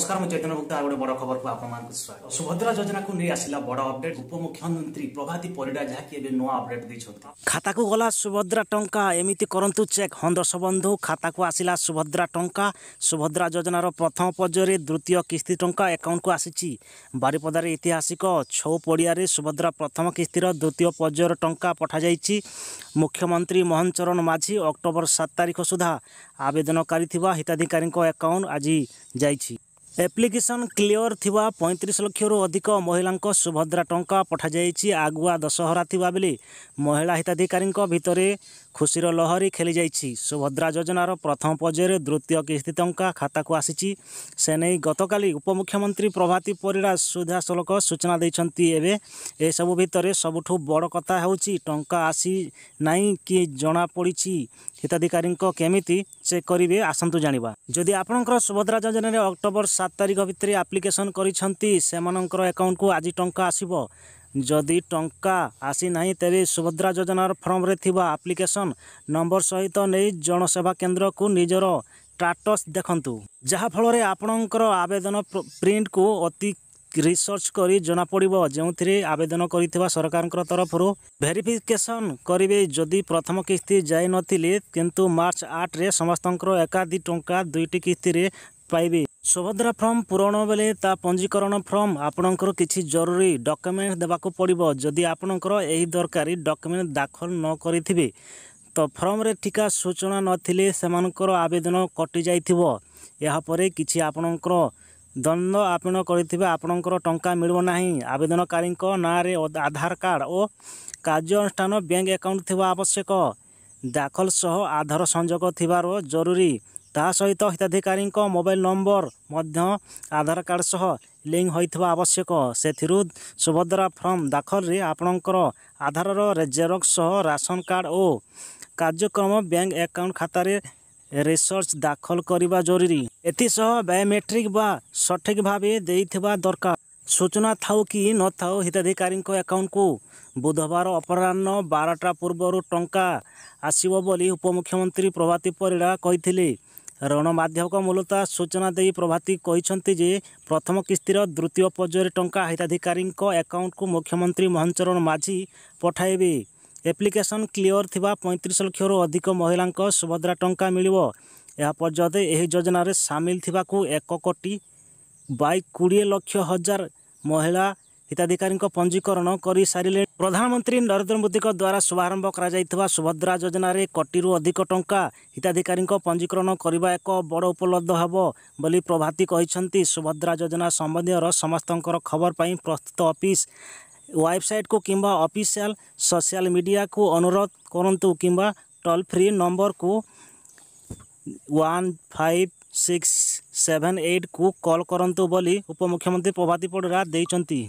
নমস্কার ମୁଁ ଚୈତନ୍ୟ ଭକ୍ତ ଆଉ ଗୋଟେ ବଡ଼ ଖବରକୁ ଆପଣମାନଙ୍କୁ ସ୍ୱାଗତ ସୁଭଦ୍ରା ଯୋଜନାକୁ ନେଇ ଆସିଲା ବଡ଼ ଅପଡେଟ୍ ଉପମୁଖ୍ୟମନ୍ତ୍ରୀ ପ୍ରଭାତୀ ପରିଡ଼ା ଯାହାକି ଏବେ ନୂଆ ଅପଡେଟ୍ ଦେଇଛନ୍ତି ଖାତାକୁ ଗଲା ସୁଭଦ୍ରା ଟଙ୍କା ଏମିତି କରନ୍ତୁ ଚେକ୍ ହଁ ଦର୍ଶକ ବନ୍ଧୁ ଖାତାକୁ ଆସିଲା ସୁଭଦ୍ରା ଟଙ୍କା ସୁଭଦ୍ରା ଯୋଜନାର ପ୍ରଥମ ପର୍ଯ୍ୟାୟରେ ଦ୍ୱିତୀୟ କିସ୍ତି ଟଙ୍କା ଆକାଉଣ୍ଟକୁ ଆସିଛି ବାରିପଦାରେ ଐତିହାସିକ ଛଉ ପଡ଼ିଆରେ ସୁଭଦ୍ରା ପ୍ରଥମ କିସ୍ତିର ଦ୍ୱିତୀୟ ପର୍ଯ୍ୟାୟର ଟଙ୍କା ପଠାଯାଇଛି ମୁଖ୍ୟମନ୍ତ୍ରୀ ମୋହନ ଚରଣ ମାଝୀ ଅକ୍ଟୋବର ସାତ ତାରିଖ ସୁଦ୍ଧା ଆବେଦନକାରୀ ଥିବା ହିତାଧିକାରୀଙ୍କ ଆକାଉଣ୍ଟ ଆଜି ଯାଇଛି ଆପ୍ଲିକେସନ୍ କ୍ଲିୟର୍ ଥିବା ପଇଁତିରିଶ ଲକ୍ଷରୁ ଅଧିକ ମହିଳାଙ୍କ ସୁଭଦ୍ରା ଟଙ୍କା ପଠାଯାଇଛି ଆଗୁଆ ଦଶହରା ଥିବାବେଳେ ମହିଳା ହିତାଧିକାରୀଙ୍କ ଭିତରେ খুশির লহরি খেলি যাইছি সুভদ্রা যোজনার প্রথম পর্যায়ের দ্বিতীয় কিস্তি টঙ্কা খাতাকু আসিছি সে নেই গতকাল উপমুখ্যমন্ত্রী প্রভাতী ପରିଡ଼ା ସିଧାସଳଖ ସୂଚନା ଦେଇଛନ୍ତି ଏବେ ଏସବୁ ଭିତରେ ସବୁଠୁ ବଡ଼ କଥା ହେଉଛି ଟଙ୍କା ଆସି ନାହିଁ କି ଜଣାପଡ଼ିଛି ହିତାଧିକାରୀଙ୍କ କେମିତି ଚେକ୍ କରିବେ ଆସନ୍ତୁ ଜାଣିବା ଯଦି ଆପଣଙ୍କର ସୁଭଦ୍ରା ଯୋଜନାରେ ଅକ୍ଟୋବର ସାତ ତାରିଖ ଭିତରେ ଆପ୍ଲିକେସନ୍ କରିଛନ୍ତି ସେମାନଙ୍କର ଆକାଉଣ୍ଟକୁ ଆଜି ଟଙ୍କା ଆସିବ ଯଦି ଟଙ୍କା ଆସିନାହିଁ ତେବେ ସୁଭଦ୍ରା ଯୋଜନାର ଫର୍ମରେ ଥିବା ଆପ୍ଲିକେସନ୍ ନମ୍ବର ସହିତ ନେଇ ଜନସେବା କେନ୍ଦ୍ରକୁ ନିଜର ଷ୍ଟାଟସ୍ ଦେଖନ୍ତୁ ଯାହାଫଳରେ ଆପଣଙ୍କର ଆବେଦନ ପ୍ରିଣ୍ଟକୁ ଅତି ରିସର୍ଚ୍ଚ କରି ଜଣାପଡ଼ିବ ଯେଉଁଥିରେ ଆବେଦନ କରିଥିବା ସରକାରଙ୍କ ତରଫରୁ ଭେରିଫିକେସନ୍ କରିବେ ଯଦି ପ୍ରଥମ କିସ୍ତି ଯାଇନଥିଲେ କିନ୍ତୁ ମାର୍ଚ୍ଚ ଆଠରେ ସମସ୍ତଙ୍କର ଏକାଧିକ ଟଙ୍କା ଦୁଇଟି କିସ୍ତିରେ ପାଇବେ ସୁଭଦ୍ରା ଫର୍ମ ପୂରଣ ବେଳେ ତା ପଞ୍ଜୀକରଣ ଫର୍ମ ଆପଣଙ୍କର କିଛି ଜରୁରୀ ଡକ୍ୟୁମେଣ୍ଟ ଦେବାକୁ ପଡ଼ିବ ଯଦି ଆପଣଙ୍କର ଏହି ଦରକାରୀ ଡକ୍ୟୁମେଣ୍ଟ ଦାଖଲ ନ କରିଥିବେ ତ ଫର୍ମରେ ଠିକା ସୂଚନା ନଥିଲେ ସେମାନଙ୍କର ଆବେଦନ କଟିଯାଇଥିବ ଏହାପରେ କିଛି ଆପଣଙ୍କର ଦଣ୍ଡ ଆପଣ କରିଥିବା ଆପଣଙ୍କର ଟଙ୍କା ମିଳିବ ନାହିଁ ଆବେଦନକାରୀଙ୍କ ନାଁରେ ଆଧାର କାର୍ଡ଼ ଓ କାର୍ଯ୍ୟାନୁଷ୍ଠାନ ବ୍ୟାଙ୍କ ଆକାଉଣ୍ଟ ଥିବା ଆବଶ୍ୟକ ଦାଖଲ ସହ ଆଧାର ସଂଯୋଗ ଥିବାର ଜରୁରୀ ତା ସହିତ ହିତାଧିକାରୀଙ୍କ ମୋବାଇଲ ନମ୍ବର ମଧ୍ୟ ଆଧାର କାର୍ଡ଼ ସହ ଲିଙ୍କ ହୋଇଥିବା ଆବଶ୍ୟକ ସେଥିରୁ ସୁଭଦ୍ରା ଫର୍ମ ଦାଖଲରେ ଆପଣଙ୍କର ଆଧାରର ରେଜେରକ୍ ସହ ରାସନ କାର୍ଡ଼ ଓ କାର୍ଯ୍ୟକ୍ରମ ବ୍ୟାଙ୍କ ଆକାଉଣ୍ଟ ଖାତାରେ ରିସର୍ଚ୍ଚ ଦାଖଲ କରିବା ଜରୁରୀ ଏଥିସହ ବାୟୋମେଟ୍ରିକ୍ ବା ସଠିକ୍ ଭାବେ ଦେଇଥିବା ଦରକାର ସୂଚନା ଥାଉ କି ନଥାଉ ହିତାଧିକାରୀଙ୍କ ଆକାଉଣ୍ଟକୁ ବୁଧବାର ଅପରାହ୍ନ ବାରଟା ପୂର୍ବରୁ ଟଙ୍କା ଆସିବ ବୋଲି ଉପମୁଖ୍ୟମନ୍ତ୍ରୀ ପ୍ରଭାତୀ ପରିଡ଼ା କହିଥିଲେ ରଣମାଧ୍ୟମ ମୂଲତା ସୂଚନା ଦେଇ ପ୍ରଭାତୀ କହିଛନ୍ତି ଯେ ପ୍ରଥମ କିସ୍ତିର ଦ୍ୱିତୀୟ ପର୍ଯ୍ୟାୟରେ ଟଙ୍କା ହିତାଧିକାରୀଙ୍କ ଆକାଉଣ୍ଟକୁ ମୁଖ୍ୟମନ୍ତ୍ରୀ ମହେନ୍ଦ୍ର ଚରଣ ମାଝି ପଠାଇବେ ଏପ୍ଲିକେସନ୍ କ୍ଲିୟର ଥିବା ପଇଁତିରିଶ ଲକ୍ଷରୁ ଅଧିକ ମହିଳାଙ୍କ ସୁଭଦ୍ରା ଟଙ୍କା ମିଳିବ ଏହା ପର୍ଯ୍ୟନ୍ତ ଏହି ଯୋଜନାରେ ସାମିଲ ଥିବାକୁ ଏକ କୋଟି ବାଇ କୋଡ଼ିଏ ଲକ୍ଷ ହଜାର ମହିଳା ହିତାଧିକାରୀଙ୍କ ପଞ୍ଜୀକରଣ କରିସାରିଲେ ପ୍ରଧାନମନ୍ତ୍ରୀ ନରେନ୍ଦ୍ର ମୋଦିଙ୍କ ଦ୍ୱାରା ଶୁଭାରମ୍ଭ କରାଯାଇଥିବା ସୁଭଦ୍ରା ଯୋଜନାରେ କୋଟିରୁ ଅଧିକ ଟଙ୍କା ହିତାଧିକାରୀଙ୍କ ପଞ୍ଜୀକରଣ କରିବା ଏକ ବଡ଼ ଉପଲବ୍ଧ ହେବ ବୋଲି ପ୍ରଭାତୀ କହିଛନ୍ତି ସୁଭଦ୍ରା ଯୋଜନା ସମ୍ବନ୍ଧୀୟର ସମସ୍ତଙ୍କର ଖବର ପାଇଁ ପ୍ରସ୍ତୁତ ଅଫିସ୍ ୱେବସାଇଟ୍କୁ କିମ୍ବା ଅଫିସିଆଲ ସୋସିଆଲ ମିଡ଼ିଆକୁ ଅନୁରୋଧ କରନ୍ତୁ କିମ୍ବା ଟୋଲ୍ ଫ୍ରି ନମ୍ବରକୁ ୱାନ୍ ଫାଇଭ୍ ସିକ୍ସ ସେଭେନ୍ ଏଇଟ୍କୁ କଲ୍ କରନ୍ତୁ ବୋଲି ଉପମୁଖ୍ୟମନ୍ତ୍ରୀ ପ୍ରଭାତୀ ପରିଡ଼ା ଦେଇଛନ୍ତି